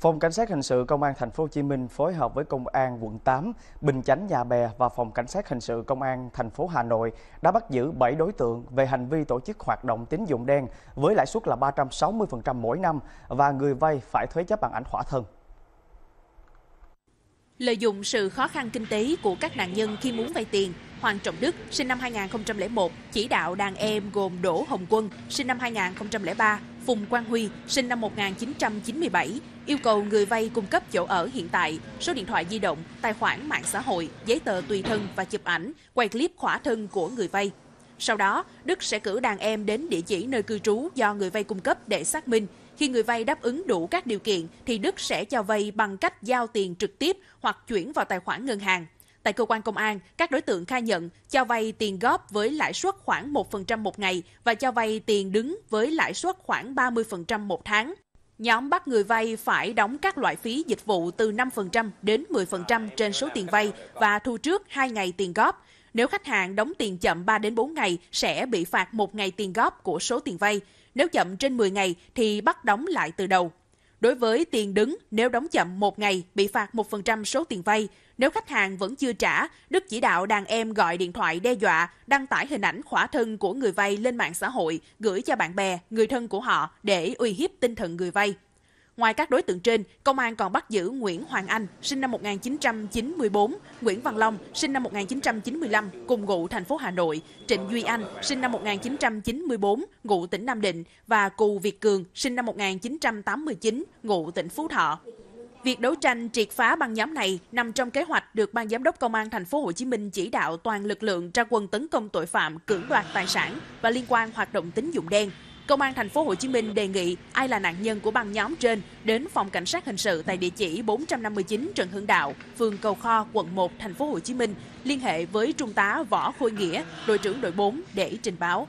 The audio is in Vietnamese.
Phòng Cảnh sát Hình sự Công an Thành phố Hồ Chí Minh phối hợp với Công an quận 8, Bình Chánh Nhà Bè và Phòng Cảnh sát Hình sự Công an Thành phố Hà Nội đã bắt giữ 7 đối tượng về hành vi tổ chức hoạt động tín dụng đen với lãi suất là 360% mỗi năm và người vay phải thuế chấp bằng ảnh khỏa thân. Lợi dụng sự khó khăn kinh tế của các nạn nhân khi muốn vay tiền, Hoàng Trọng Đức, sinh năm 2001, chỉ đạo đàn em gồm Đỗ Hồng Quân, sinh năm 2003, Phùng Quang Huy, sinh năm 1997, yêu cầu người vay cung cấp chỗ ở hiện tại, số điện thoại di động, tài khoản mạng xã hội, giấy tờ tùy thân và chụp ảnh, quay clip khỏa thân của người vay. Sau đó, Đức sẽ cử đàn em đến địa chỉ nơi cư trú do người vay cung cấp để xác minh. Khi người vay đáp ứng đủ các điều kiện thì Đức sẽ cho vay bằng cách giao tiền trực tiếp hoặc chuyển vào tài khoản ngân hàng. Tại cơ quan công an, các đối tượng khai nhận cho vay tiền góp với lãi suất khoảng 1% một ngày và cho vay tiền đứng với lãi suất khoảng 30% một tháng. Nhóm bắt người vay phải đóng các loại phí dịch vụ từ 5% đến 10% trên số tiền vay và thu trước 2 ngày tiền góp. Nếu khách hàng đóng tiền chậm 3 đến 4 ngày sẽ bị phạt 1 ngày tiền góp của số tiền vay. Nếu chậm trên 10 ngày thì bắt đóng lại từ đầu. Đối với tiền đứng, nếu đóng chậm một ngày, bị phạt 1% số tiền vay. Nếu khách hàng vẫn chưa trả, Đức chỉ đạo đàn em gọi điện thoại đe dọa, đăng tải hình ảnh khỏa thân của người vay lên mạng xã hội, gửi cho bạn bè, người thân của họ để uy hiếp tinh thần người vay. Ngoài các đối tượng trên, công an còn bắt giữ Nguyễn Hoàng Anh, sinh năm 1994, Nguyễn Văn Long, sinh năm 1995, cùng ngụ thành phố Hà Nội, Trịnh Duy Anh, sinh năm 1994, ngụ tỉnh Nam Định và Cù Việt Cường, sinh năm 1989, ngụ tỉnh Phú Thọ. Việc đấu tranh triệt phá băng nhóm này nằm trong kế hoạch được ban giám đốc công an thành phố Hồ Chí Minh chỉ đạo toàn lực lượng ra quân tấn công tội phạm cưỡng đoạt tài sản và liên quan hoạt động tín dụng đen. Công an thành phố Hồ Chí Minh đề nghị ai là nạn nhân của băng nhóm trên đến phòng cảnh sát hình sự tại địa chỉ 459 Trần Hưng Đạo, phường Cầu Kho, quận 1, thành phố Hồ Chí Minh liên hệ với trung tá Võ Khôi Nghĩa, đội trưởng đội 4 để trình báo.